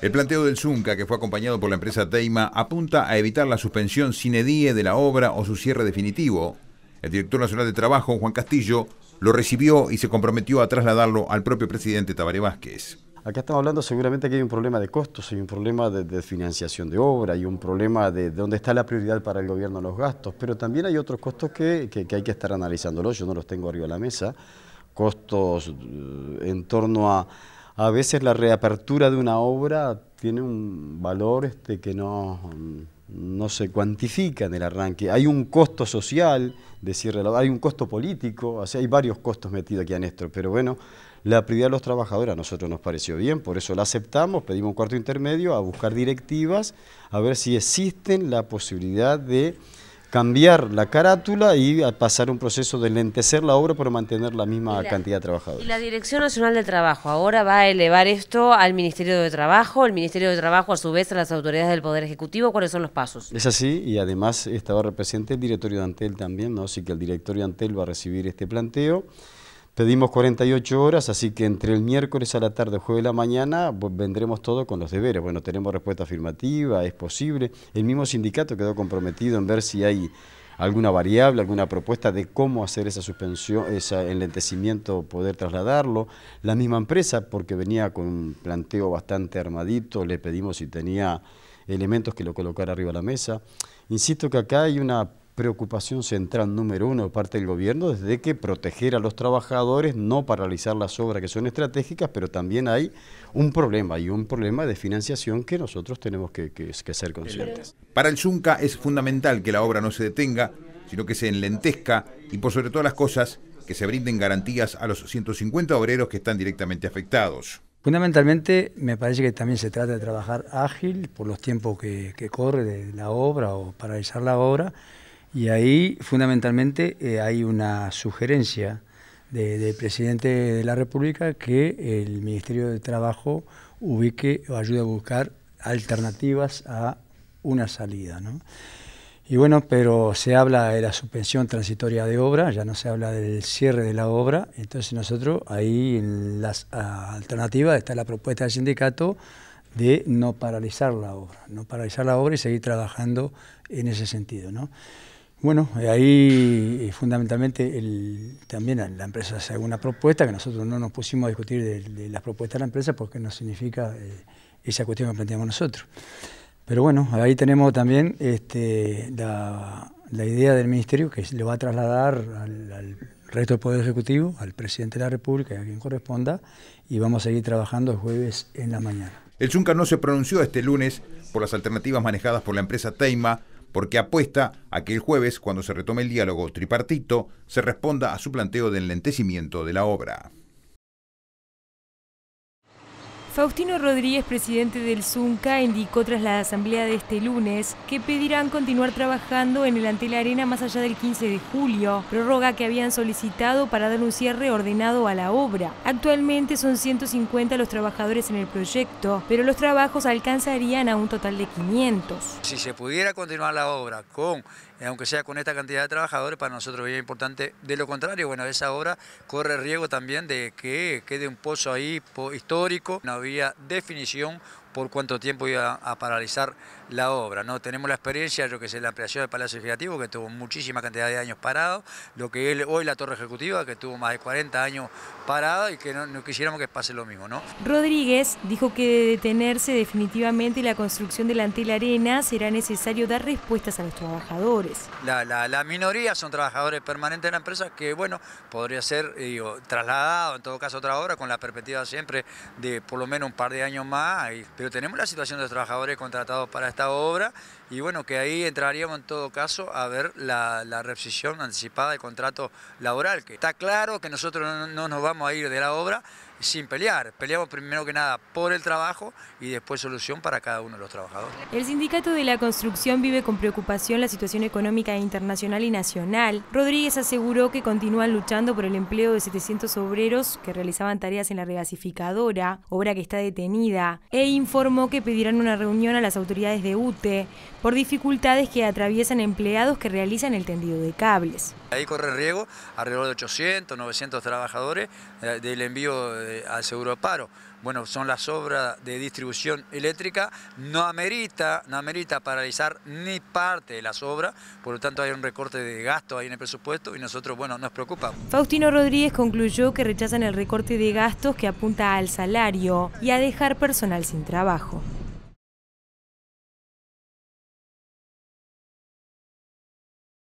El planteo del Zunca, que fue acompañado por la empresa Teima, apunta a evitar la suspensión sine die de la obra o su cierre definitivo. El director nacional de trabajo, Juan Castillo, lo recibió y se comprometió a trasladarlo al propio presidente Tabaré Vázquez. Acá estamos hablando seguramente que hay un problema de costos, hay un problema de, financiación de obra, hay un problema de, dónde está la prioridad para el gobierno en los gastos, pero también hay otros costos que, que hay que estar analizándolos, yo no los tengo arriba de la mesa, costos eh, en torno a a veces la reapertura de una obra tiene un valor este, que no, no se cuantifica en el arranque. Hay un costo social hay un costo político, hay varios costos metidos aquí a Néstor. pero bueno, la prioridad de los trabajadores a nosotros nos pareció bien, por eso la aceptamos, pedimos un cuarto intermedio a buscar directivas, a ver si existen la posibilidad de cambiar la carátula y pasar un proceso de lentecer la obra para mantener la misma cantidad de trabajadores. Y la Dirección Nacional de Trabajo ahora va a elevar esto al Ministerio de Trabajo, el Ministerio de Trabajo a su vez a las autoridades del Poder Ejecutivo, ¿cuáles son los pasos? Es así y además estaba represente el directorio de Antel también, ¿no? así que el directorio de Antel va a recibir este planteo. Pedimos 48 horas, así que entre el miércoles a la tarde o jueves de la mañana vendremos todo con los deberes. Bueno, tenemos respuesta afirmativa, es posible. El mismo sindicato quedó comprometido en ver si hay alguna variable, alguna propuesta de cómo hacer esa suspensión, ese enlentecimiento, poder trasladarlo. La misma empresa, porque venía con un planteo bastante armadito, le pedimos si tenía elementos que lo colocara arriba de la mesa. Insisto que acá hay una preocupación central número uno de parte del gobierno desde que proteger a los trabajadores, no paralizar las obras que son estratégicas, pero también hay un problema y un problema de financiación que nosotros tenemos que, ser conscientes. Para el Zunca es fundamental que la obra no se detenga, sino que se enlentezca y por sobre todas las cosas que se brinden garantías a los 150 obreros que están directamente afectados. Fundamentalmente me parece que también se trata de trabajar ágil por los tiempos que, que corre de la obra o paralizar la obra y ahí, fundamentalmente, eh, hay una sugerencia del presidente de la República que el Ministerio de Trabajo ubique o ayude a buscar alternativas a una salida. ¿no? Y bueno, pero se habla de la suspensión transitoria de obra, ya no se habla del cierre de la obra, entonces nosotros ahí en las ah, alternativas está la propuesta del sindicato de no paralizar la obra, no paralizar la obra y seguir trabajando en ese sentido. ¿no? Bueno, ahí eh, fundamentalmente también la empresa hace alguna propuesta, que nosotros no nos pusimos a discutir de, las propuestas de la empresa porque no significa eh, esa cuestión que planteamos nosotros. Pero bueno, ahí tenemos también este, la, idea del Ministerio que lo va a trasladar al, resto del Poder Ejecutivo, al Presidente de la República, a quien corresponda, y vamos a seguir trabajando el jueves en la mañana. El Zunca no se pronunció este lunes por las alternativas manejadas por la empresa Teima porque apuesta a que el jueves, cuando se retome el diálogo tripartito, se responda a su planteo de enlentecimiento de la obra. Faustino Rodríguez, presidente del ZUNCA, indicó tras la asamblea de este lunes que pedirán continuar trabajando en el Antel Arena más allá del 15 de julio, prórroga que habían solicitado para dar un cierre ordenado a la obra. Actualmente son 150 los trabajadores en el proyecto, pero los trabajos alcanzarían a un total de 500. Si se pudiera continuar la obra con, eh, aunque sea con esta cantidad de trabajadores, para nosotros es importante. De lo contrario, bueno, esa obra corre riesgo también de que quede un pozo ahí histórico, había definición por cuánto tiempo iba a paralizar la obra. ¿no? Tenemos la experiencia, yo que sé, la ampliación del Palacio Legislativo, que tuvo muchísima cantidad de años parado, lo que es hoy la Torre Ejecutiva, que tuvo más de 40 años parado... y que no, quisiéramos que pase lo mismo. ¿no? Rodríguez dijo que de detenerse definitivamente la construcción del Antel Arena será necesario dar respuestas a los trabajadores. La, la, minoría son trabajadores permanentes de la empresa que, bueno, podría ser eh, trasladado en todo caso a otra obra con la perspectiva siempre de por lo menos un par de años más pero tenemos la situación de los trabajadores contratados para esta obra y bueno, que ahí entraríamos en todo caso a ver la, la rescisión anticipada del contrato laboral, que está claro que nosotros no nos vamos a ir de la obra sin pelear. Peleamos primero que nada por el trabajo y después solución para cada uno de los trabajadores. El Sindicato de la Construcción vive con preocupación la situación económica internacional y nacional. Rodríguez aseguró que continúan luchando por el empleo de 700 obreros que realizaban tareas en la regasificadora, obra que está detenida, e informó que pedirán una reunión a las autoridades de UTE por dificultades que atraviesan empleados que realizan el tendido de cables. Ahí corre riesgo alrededor de 800, 900 trabajadores eh, del envío eh, al seguro de paro. Bueno, son las obras de distribución eléctrica, no amerita, no amerita paralizar ni parte de las obras, por lo tanto hay un recorte de gastos ahí en el presupuesto y nosotros, bueno, nos preocupamos. Faustino Rodríguez concluyó que rechazan el recorte de gastos que apunta al salario y a dejar personal sin trabajo.